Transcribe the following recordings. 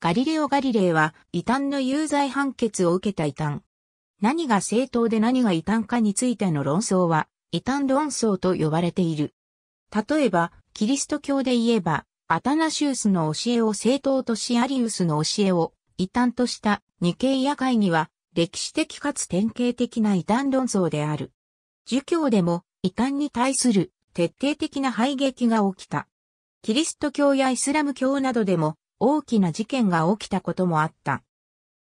ガリレオ・ガリレイは異端の有罪判決を受けた異端。何が正当で何が異端かについての論争は異端論争と呼ばれている。例えば、キリスト教で言えば、アタナシウスの教えを正当としアリウスの教えを異端とした二系野会には歴史的かつ典型的な異端論争である。儒教でも異端に対する徹底的な排撃が起きた。キリスト教やイスラム教などでも大きな事件が起きたこともあった。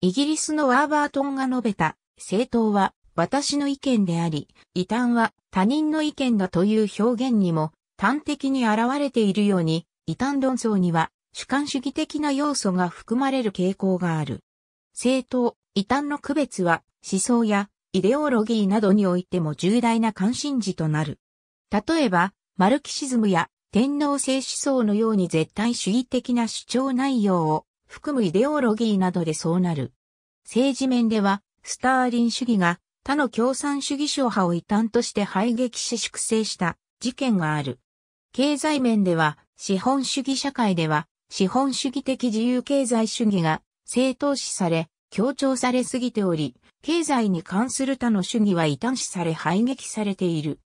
イギリスのワーバートンが述べた、政党は私の意見であり、異端は他人の意見だという表現にも端的に現れているように、異端論争には主観主義的な要素が含まれる傾向がある。政党、異端の区別は思想やイデオロギーなどにおいても重大な関心事となる。例えば、マルキシズムや天皇制思想のように絶対主義的な主張内容を含むイデオロギーなどでそうなる。政治面では、スターリン主義が他の共産主義諸派を異端として排撃し粛清した事件がある。経済面では、資本主義社会では、資本主義的自由経済主義が正当視され、強調されすぎており、経済に関する他の主義は異端視され排撃されている。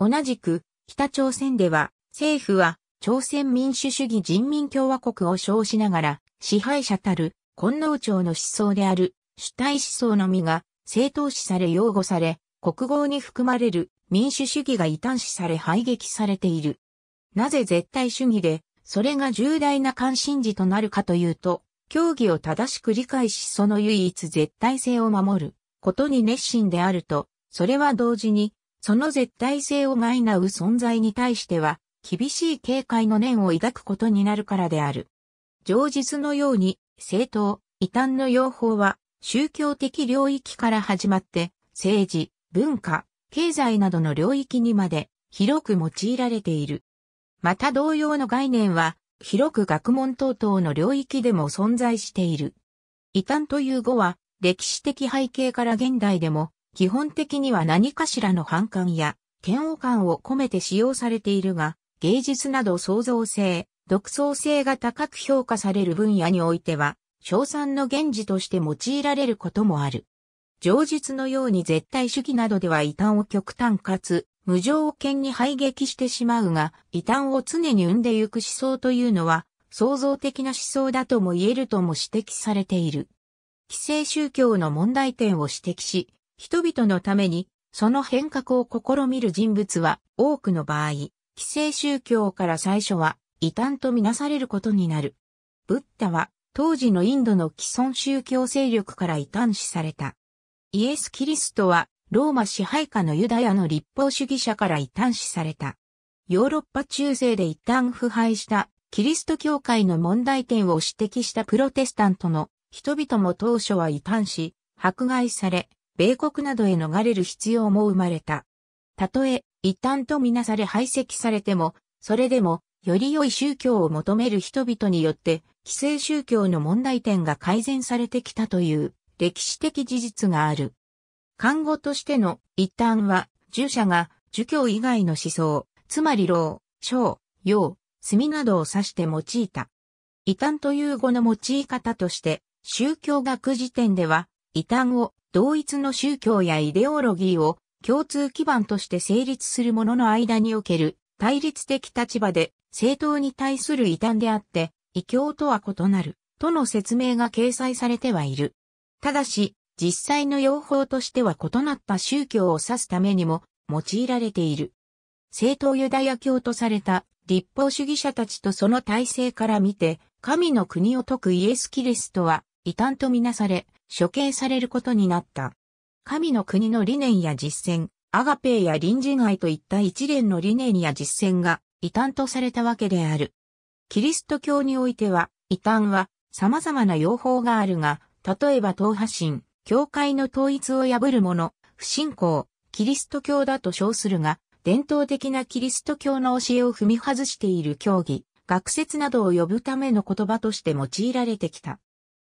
同じく、北朝鮮では政府は朝鮮民主主義人民共和国を称しながら支配者たる根農庁の思想である主体思想のみが正当視され擁護され国号に含まれる民主主義が異端視され排撃されている。なぜ絶対主義でそれが重大な関心事となるかというと教義を正しく理解しその唯一絶対性を守ることに熱心であるとそれは同時にその絶対性を害なう存在に対しては厳しい警戒の念を抱くことになるからである。上述のように、政党、異端の用法は、宗教的領域から始まって、政治、文化、経済などの領域にまで、広く用いられている。また同様の概念は、広く学問等々の領域でも存在している。異端という語は、歴史的背景から現代でも、基本的には何かしらの反感や、嫌悪感を込めて使用されているが、芸術など創造性、独創性が高く評価される分野においては、賞賛の源氏として用いられることもある。上述のように絶対主義などでは異端を極端かつ無条件に排撃してしまうが、異端を常に生んでゆく思想というのは、創造的な思想だとも言えるとも指摘されている。既成宗教の問題点を指摘し、人々のために、その変革を試みる人物は多くの場合、既成宗教から最初は異端とみなされることになる。ブッダは当時のインドの既存宗教勢力から異端視された。イエス・キリストはローマ支配下のユダヤの立法主義者から異端視された。ヨーロッパ中世で一旦腐敗したキリスト教会の問題点を指摘したプロテスタントの人々も当初は異端し、迫害され、米国などへ逃れる必要も生まれた。たとえ、一旦とみなされ排斥されても、それでも、より良い宗教を求める人々によって、既成宗教の問題点が改善されてきたという歴史的事実がある。看護としての一端は、従者が儒教以外の思想、つまり老、小、陽、墨などを指して用いた。異端という語の用い方として、宗教学時点では、異端を同一の宗教やイデオロギーを共通基盤として成立する者の間における対立的立場で政党に対する異端であって、異教とは異なる、との説明が掲載されてはいる。ただし、実際の用法としては異なった宗教を指すためにも用いられている。政党ユダヤ教とされた立法主義者たちとその体制から見て、神の国を説くイエス・キリストは異端とみなされ、処刑されることになった。神の国の理念や実践、アガペーや臨時外といった一連の理念や実践が異端とされたわけである。キリスト教においては、異端は様々な用法があるが、例えば党派神、教会の統一を破る者、不信仰、キリスト教だと称するが、伝統的なキリスト教の教えを踏み外している教義、学説などを呼ぶための言葉として用いられてきた。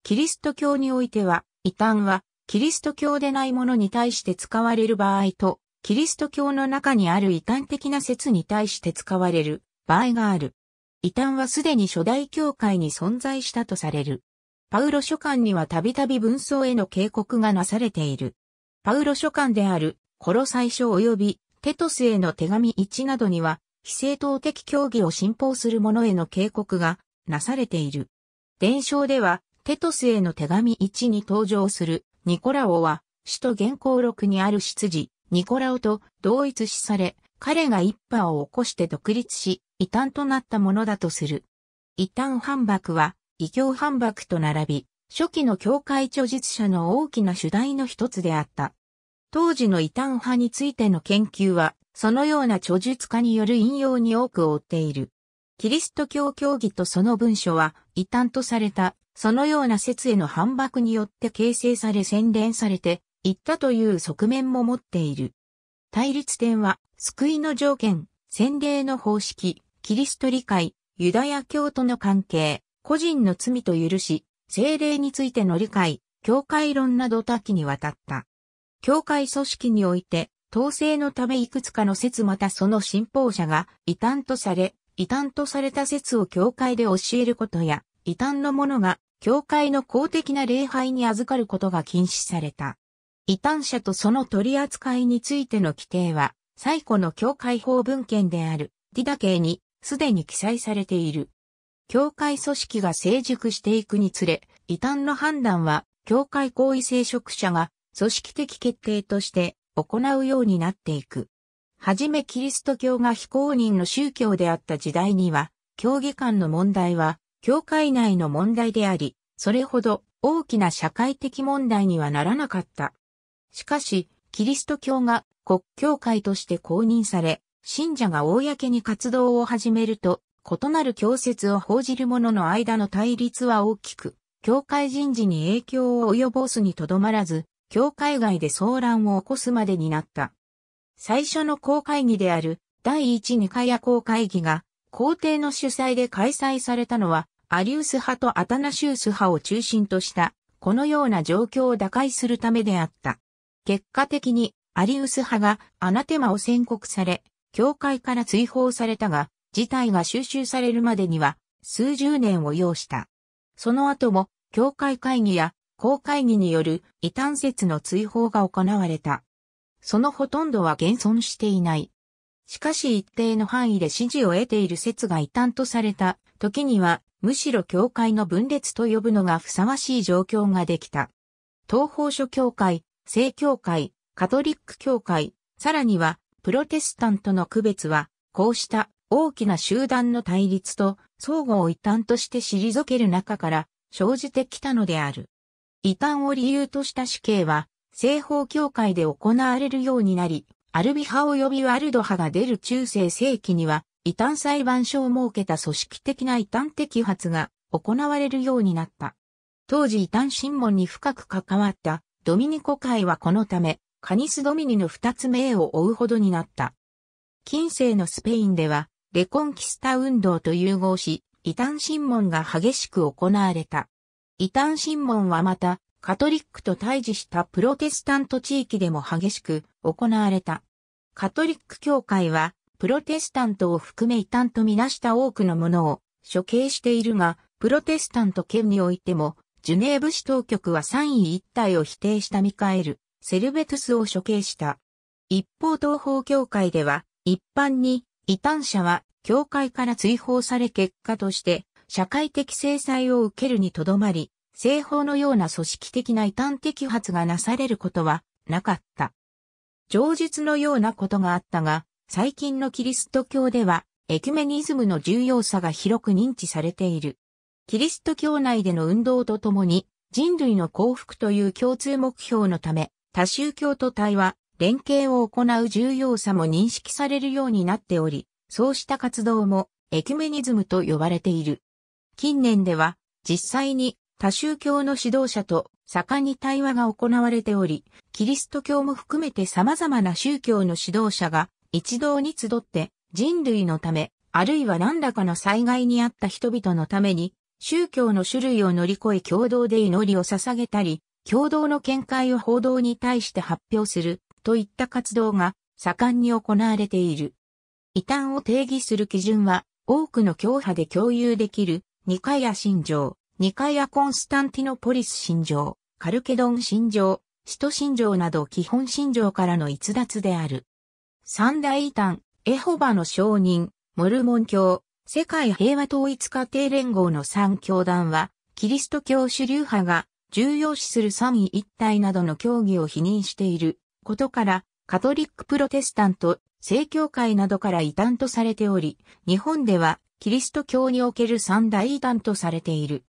キリスト教においては、異端はキリスト教でないものに対して使われる場合と、キリスト教の中にある異端的な説に対して使われる場合がある。異端はすでに初代教会に存在したとされる。パウロ書簡にはたびたび文章への警告がなされている。パウロ書簡である、コロ最初及びテトスへの手紙1などには、非正当的教義を信奉する者への警告がなされている。伝承では、テトスへの手紙1に登場するニコラオは、首都原稿録にある執事、ニコラオと同一視され、彼が一派を起こして独立し、異端となったものだとする。異端反駁は、異教反駁と並び、初期の教会著述者の大きな主題の一つであった。当時の異端派についての研究は、そのような著述家による引用に多く追っている。キリスト教教義とその文書は、異端とされた、そのような説への反駁によって形成され洗練されて、いったという側面も持っている。対立点は、救いの条件、洗礼の方式、キリスト理解、ユダヤ教との関係、個人の罪と許し、精霊についての理解、教会論など多岐にわたった。教会組織において、統制のためいくつかの説またその信奉者が異端とされ、異端とされた説を教会で教えることや、異端の者が教会の公的な礼拝に預かることが禁止された。異端者とその取り扱いについての規定は、最古の教会法文献である、ディダ系に、すでに記載されている。教会組織が成熟していくにつれ、異端の判断は、教会行為聖職者が、組織的決定として、行うようになっていく。はじめキリスト教が非公認の宗教であった時代には、教義間の問題は、教会内の問題であり、それほど大きな社会的問題にはならなかった。しかし、キリスト教が国教会として公認され、信者が公に活動を始めると、異なる教説を報じる者の間の対立は大きく、教会人事に影響を及ぼすにとどまらず、教会外で騒乱を起こすまでになった。最初の公会議である第一二回夜公会議が皇帝の主催で開催されたのはアリウス派とアタナシウス派を中心としたこのような状況を打開するためであった。結果的にアリウス派がアナテマを宣告され、教会から追放されたが、事態が収集されるまでには数十年を要した。その後も、教会会議や公会議による異端説の追放が行われた。そのほとんどは現存していない。しかし一定の範囲で支持を得ている説が異端とされた時には、むしろ教会の分裂と呼ぶのがふさわしい状況ができた。東方諸教会、正教会、カトリック教会、さらには、プロテスタントの区別は、こうした大きな集団の対立と相互を異端として退ける中から生じてきたのである。異端を理由とした死刑は西方教会で行われるようになり、アルビ派及びワルド派が出る中世世紀には、異端裁判所を設けた組織的な異端摘発が行われるようになった。当時異端審問に深く関わったドミニコ会はこのため、カニス・ドミニの二つ名を追うほどになった。近世のスペインでは、レコンキスタ運動と融合し、異端審問が激しく行われた。異端審問はまた、カトリックと対峙したプロテスタント地域でも激しく行われた。カトリック教会は、プロテスタントを含め異端とみなした多くのものを処刑しているが、プロテスタント県においても、ジュネーブ市当局は三位一体を否定したミカエル、セルベトスを処刑した。一方東方教会では、一般に、異端者は、教会から追放され結果として、社会的制裁を受けるにとどまり、西方のような組織的な異端的発がなされることはなかった。上述のようなことがあったが、最近のキリスト教では、エキュメニズムの重要さが広く認知されている。キリスト教内での運動とともに、人類の幸福という共通目標のため、多宗教と対話、連携を行う重要さも認識されるようになっており、そうした活動もエキュメニズムと呼ばれている。近年では、実際に多宗教の指導者と盛んに対話が行われており、キリスト教も含めて様々な宗教の指導者が一堂に集って人類のため、あるいは何らかの災害にあった人々のために、宗教の種類を乗り越え共同で祈りを捧げたり、共同の見解を報道に対して発表するといった活動が盛んに行われている。異端を定義する基準は多くの教派で共有できる二階や信条、ニカイア・コンスタンティノポリス信条、カルケドン信条、使徒信条など基本信条からの逸脱である。三大異端、エホバの証人、モルモン教、世界平和統一家庭連合の三教団は、キリスト教主流派が重要視する三位一体などの教義を否認していることから、カトリックプロテスタント、正教会などから異端とされており、日本ではキリスト教における三大異端とされている。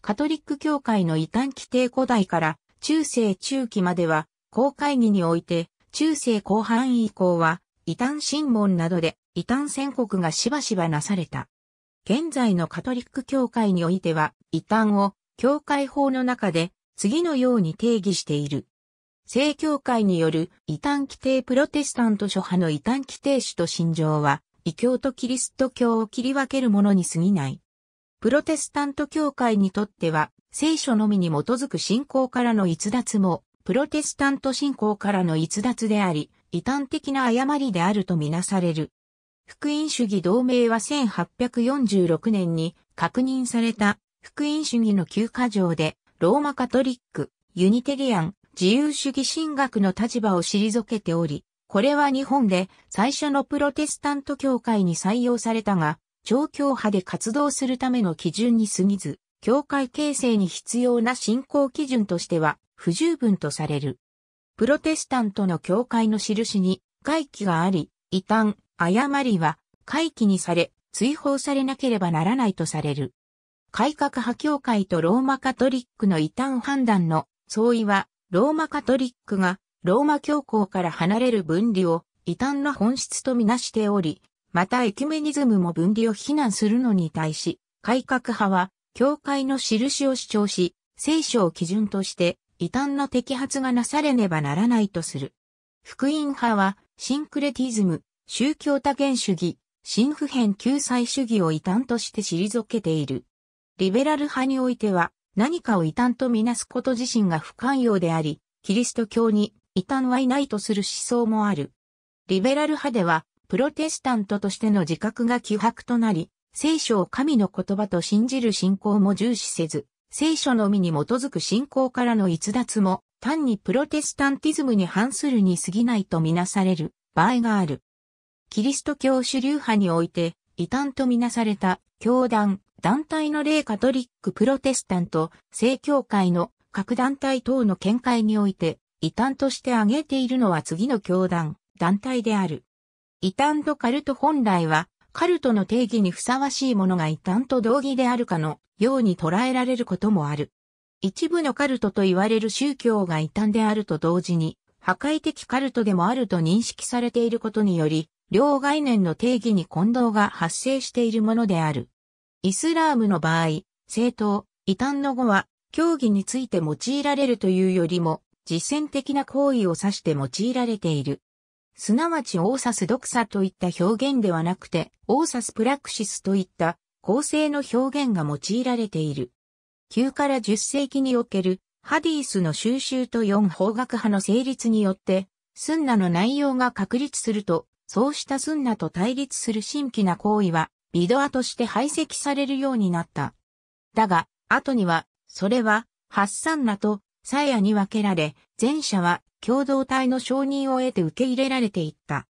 カトリック教会の異端規定古代から中世中期までは、公会議において、中世後半以降は、異端審問などで異端宣告がしばしばなされた。現在のカトリック教会においては、異端を教会法の中で次のように定義している。正教会による異端規定プロテスタント諸派の異端規定主と信条は、異教とキリスト教を切り分けるものに過ぎない。プロテスタント教会にとっては、聖書のみに基づく信仰からの逸脱も、プロテスタント信仰からの逸脱であり、異端的な誤りであるとみなされる。福音主義同盟は1846年に確認された福音主義の旧過条で、ローマカトリック、ユニテリアン、自由主義神学の立場を退けており、これは日本で最初のプロテスタント教会に採用されたが、状教派で活動するための基準に過ぎず、教会形成に必要な信仰基準としては不十分とされる。プロテスタントの教会の印に回帰があり、異端、誤りは回帰にされ、追放されなければならないとされる。改革派教会とローマカトリックの異端判断の相違は、ローマカトリックがローマ教皇から離れる分離を異端の本質とみなしており、またエキュメニズムも分離を非難するのに対し、改革派は、教会の印を主張し、聖書を基準として、異端の摘発がなされねばならないとする。福音派は、シンクレティズム、宗教多元主義、新普遍救済主義を異端として退けている。リベラル派においては、何かを異端とみなすこと自身が不寛容であり、キリスト教に異端はいないとする思想もある。リベラル派では、プロテスタントとしての自覚が希薄となり、聖書を神の言葉と信じる信仰も重視せず、聖書のみに基づく信仰からの逸脱も、単にプロテスタンティズムに反するに過ぎないとみなされる場合がある。キリスト教主流派において、異端とみなされた教団、団体の例カトリックプロテスタント、正教会の各団体等の見解において、異端として挙げているのは次の教団、団体である。異端とカルト本来は、カルトの定義にふさわしいものが異端と同義であるかのように捉えられることもある。一部のカルトと言われる宗教が異端であると同時に、破壊的カルトでもあると認識されていることにより、両概念の定義に混同が発生しているものである。イスラームの場合、正当、異端の語は、教義について用いられるというよりも、実践的な行為を指して用いられている。すなわちオーサスドクサといった表現ではなくて、オーサスプラクシスといった構成の表現が用いられている。9から10世紀におけるハディースの収集と4方学派の成立によって、スンナの内容が確立すると、そうしたスンナと対立する新規な行為は、ビドアとして排斥されるようになった。だが、後には、それは、ハッサンナと鞘に分けられ、前者は共同体の承認を得て受け入れられていった。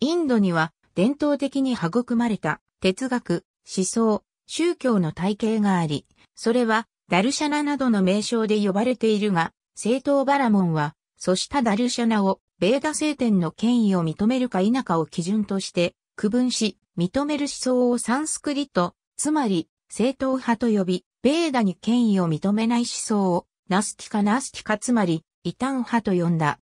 インドには伝統的に育まれた哲学、思想、宗教の体系があり、それはダルシャナなどの名称で呼ばれているが、政党バラモンは、そうしたダルシャナをベーダ聖典の権威を認めるか否かを基準として区分し、認める思想をサンスクリット、つまり正統派と呼び、ベーダに権威を認めない思想をナスティカナスティカつまり、異端派と呼んだ。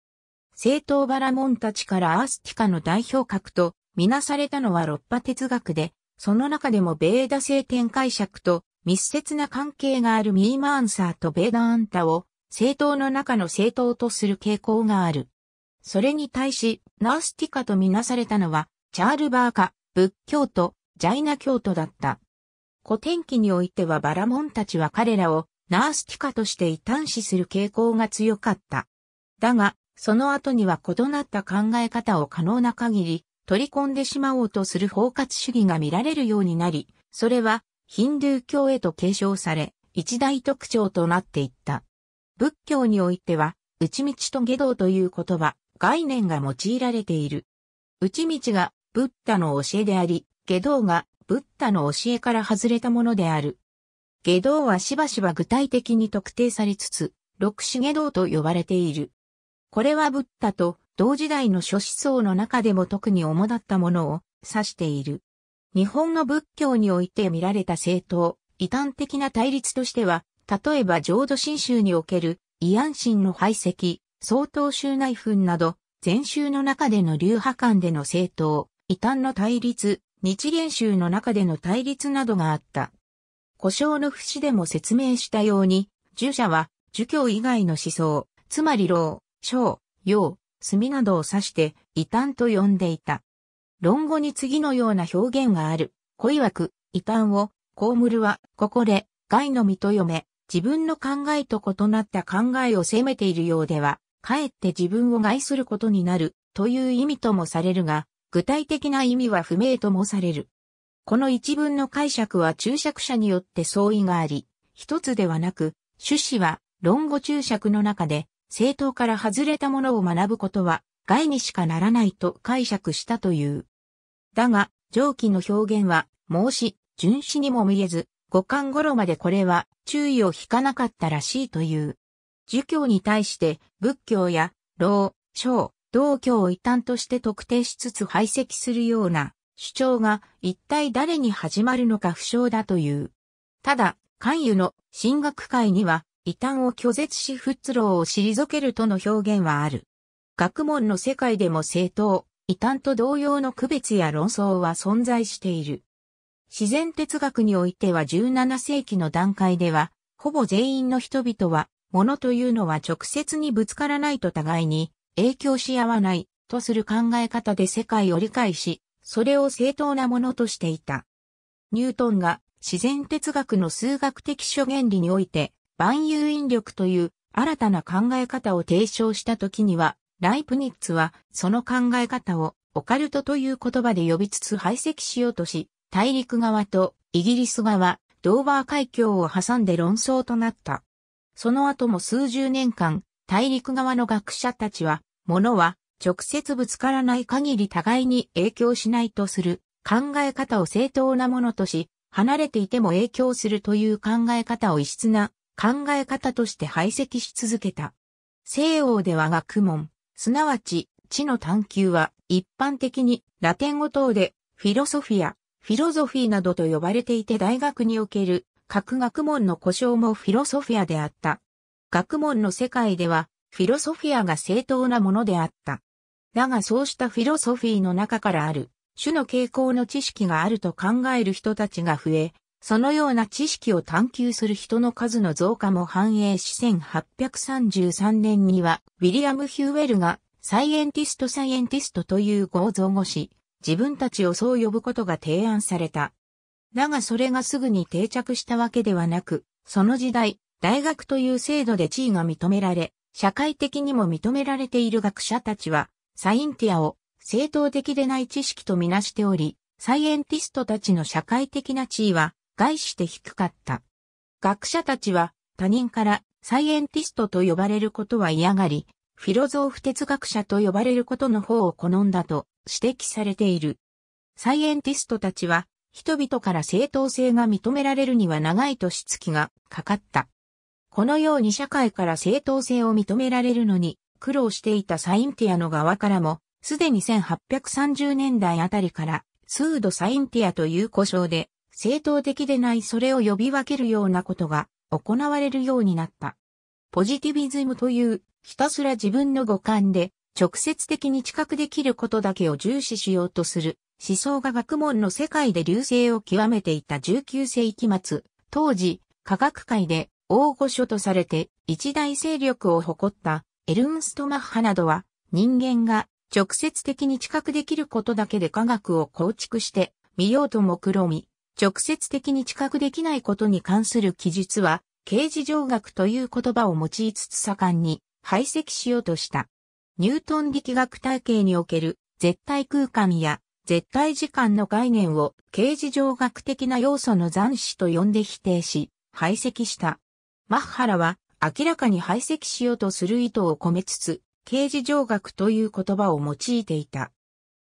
正統バラモンたちからアースティカの代表格とみなされたのは六波哲学で、その中でもベーダ聖天解釈と密接な関係があるミーマーンサーとベーダアンタを正統の中の正統とする傾向がある。それに対し、ナースティカとみなされたのは、チャールバーカ、仏教徒、ジャイナ教徒だった。古典期においてはバラモンたちは彼らをナースティカとして異端視する傾向が強かった。だが、その後には異なった考え方を可能な限り取り込んでしまおうとする包括主義が見られるようになり、それはヒンドゥー教へと継承され、一大特徴となっていった。仏教においては、内道と下道という言葉、概念が用いられている。内道がブッダの教えであり、下道がブッダの教えから外れたものである。下道はしばしば具体的に特定されつつ、六種下道と呼ばれている。これはブッダと同時代の諸思想の中でも特に主だったものを指している。日本の仏教において見られた政党、異端的な対立としては、例えば浄土真宗における慰安心の排斥、相当宗内紛など、禅宗の中での流派間での政党、異端の対立、日蓮宗の中での対立などがあった。故障の節でも説明したように、儒者は、儒教以外の思想、つまり老、小、陽、墨などを指して、異端と呼んでいた。論語に次のような表現がある。小曰く、異端を、こむるは、ここで、害の身と読め、自分の考えと異なった考えを責めているようでは、かえって自分を害することになる、という意味ともされるが、具体的な意味は不明ともされる。この一文の解釈は注釈者によって相違があり、一つではなく、趣旨は論語注釈の中で、正当から外れたものを学ぶことは、害にしかならないと解釈したという。だが、上記の表現は、孟子、荀子にも見えず、五巻頃までこれは注意を引かなかったらしいという。儒教に対して仏教や老、小、道教を異端として特定しつつ排斥するような主張が一体誰に始まるのか不詳だという。ただ、関与の進学会には異端を拒絶し仏論を退けるとの表現はある。学問の世界でも正当、異端と同様の区別や論争は存在している。自然哲学においては17世紀の段階では、ほぼ全員の人々は、物というのは直接にぶつからないと互いに影響し合わないとする考え方で世界を理解し、それを正当なものとしていた。ニュートンが自然哲学の数学的諸原理において、万有引力という新たな考え方を提唱した時には、ライプニッツはその考え方をオカルトという言葉で呼びつつ排斥しようとし、大陸側とイギリス側、ドーバー海峡を挟んで論争となった。その後も数十年間、大陸側の学者たちは、ものは直接ぶつからない限り互いに影響しないとする考え方を正当なものとし、離れていても影響するという考え方を異質な考え方として排斥し続けた。西欧では学問、すなわち知の探求は一般的にラテン語等でフィロソフィア、フィロゾフィーなどと呼ばれていて大学における各学問の故障もフィロソフィアであった。学問の世界ではフィロソフィアが正当なものであった。だがそうしたフィロソフィーの中からある、種の傾向の知識があると考える人たちが増え、そのような知識を探求する人の数の増加も反映し1833年には、ウィリアム・ヒューウェルが、サイエンティスト・サイエンティストという語を造語し、自分たちをそう呼ぶことが提案された。だがそれがすぐに定着したわけではなく、その時代、大学という制度で地位が認められ、社会的にも認められている学者たちは、サインティアを正当的でない知識とみなしており、サイエンティストたちの社会的な地位は概して低かった。学者たちは他人からサイエンティストと呼ばれることは嫌がり、フィロゾーフ哲学者と呼ばれることの方を好んだと指摘されている。サイエンティストたちは人々から正当性が認められるには長い年月がかかった。このように社会から正当性を認められるのに苦労していたサインティアの側からも、すでに1830年代あたりから、スードサインティアという故障で、正当的でないそれを呼び分けるようなことが行われるようになった。ポジティビズムという、ひたすら自分の五感で直接的に知覚できることだけを重視しようとする思想が学問の世界で流星を極めていた19世紀末、当時、科学界で大御所とされて一大勢力を誇ったエルンスト・マッハなどは、人間が直接的に知覚できることだけで科学を構築して見ようと目論み、直接的に知覚できないことに関する記述は、形事上学という言葉を用いつつ盛んに排斥しようとした。ニュートン力学体系における絶対空間や絶対時間の概念を形事上学的な要素の残滓と呼んで否定し、排斥した。マッハラは明らかに排斥しようとする意図を込めつつ、刑事上学という言葉を用いていた。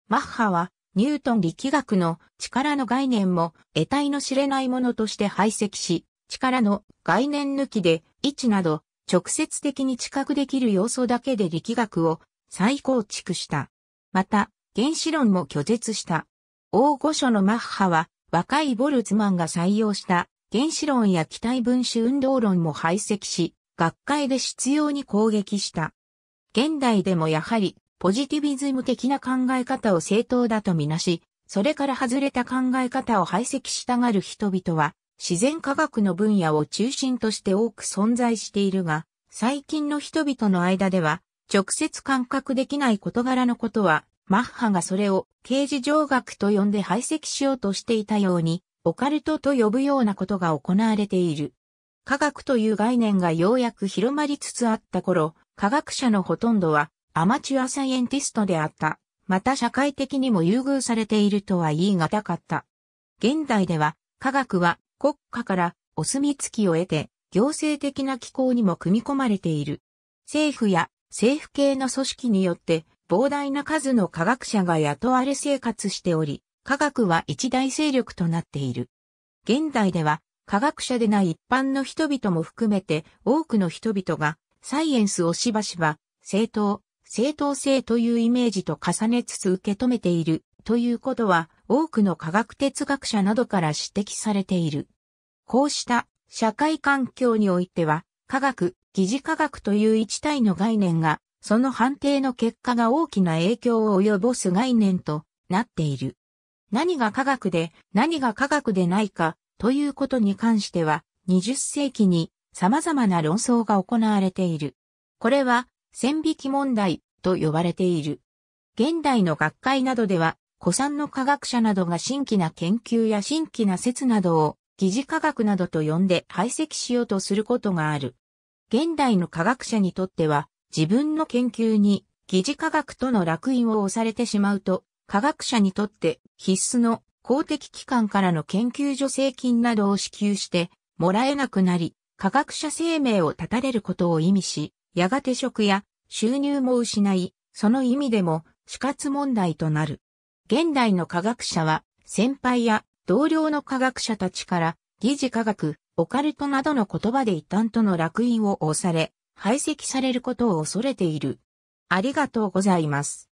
マッハは、ニュートン力学の力の概念も得体の知れないものとして排斥し、力の概念抜きで位置など直接的に知覚できる要素だけで力学を再構築した。また、原子論も拒絶した。大御所のマッハは若いボルツマンが採用した原子論や機体分子運動論も排斥し、学会で執拗に攻撃した。現代でもやはりポジティビズム的な考え方を正当だとみなし、それから外れた考え方を排斥したがる人々は、自然科学の分野を中心として多く存在しているが、最近の人々の間では、直接感覚できない事柄のことは、マッハがそれを刑事上学と呼んで排斥しようとしていたように、オカルトと呼ぶようなことが行われている。科学という概念がようやく広まりつつあった頃、科学者のほとんどはアマチュアサイエンティストであった。また社会的にも優遇されているとは言い難かった。現代では、科学は国家からお墨付きを得て、行政的な機構にも組み込まれている。政府や政府系の組織によって膨大な数の科学者が雇われ生活しており、科学は一大勢力となっている。現代では科学者でない一般の人々も含めて多くの人々がサイエンスをしばしば正当、正当性というイメージと重ねつつ受け止めているということは多くの科学哲学者などから指摘されている。こうした社会環境においては科学、疑似科学という一体の概念がその判定の結果が大きな影響を及ぼす概念となっている。何が科学で何が科学でないかということに関しては、20世紀に様々な論争が行われている。これは、線引き問題と呼ばれている。現代の学会などでは、古参の科学者などが新規な研究や新規な説などを、疑似科学などと呼んで排斥しようとすることがある。現代の科学者にとっては、自分の研究に疑似科学との落印を押されてしまうと、科学者にとって必須の公的機関からの研究助成金などを支給してもらえなくなり、科学者生命を絶たれることを意味し、やがて職や収入も失い、その意味でも死活問題となる。現代の科学者は先輩や同僚の科学者たちから疑似科学、オカルトなどの言葉で異端との烙印を押され、排斥されることを恐れている。ありがとうございます。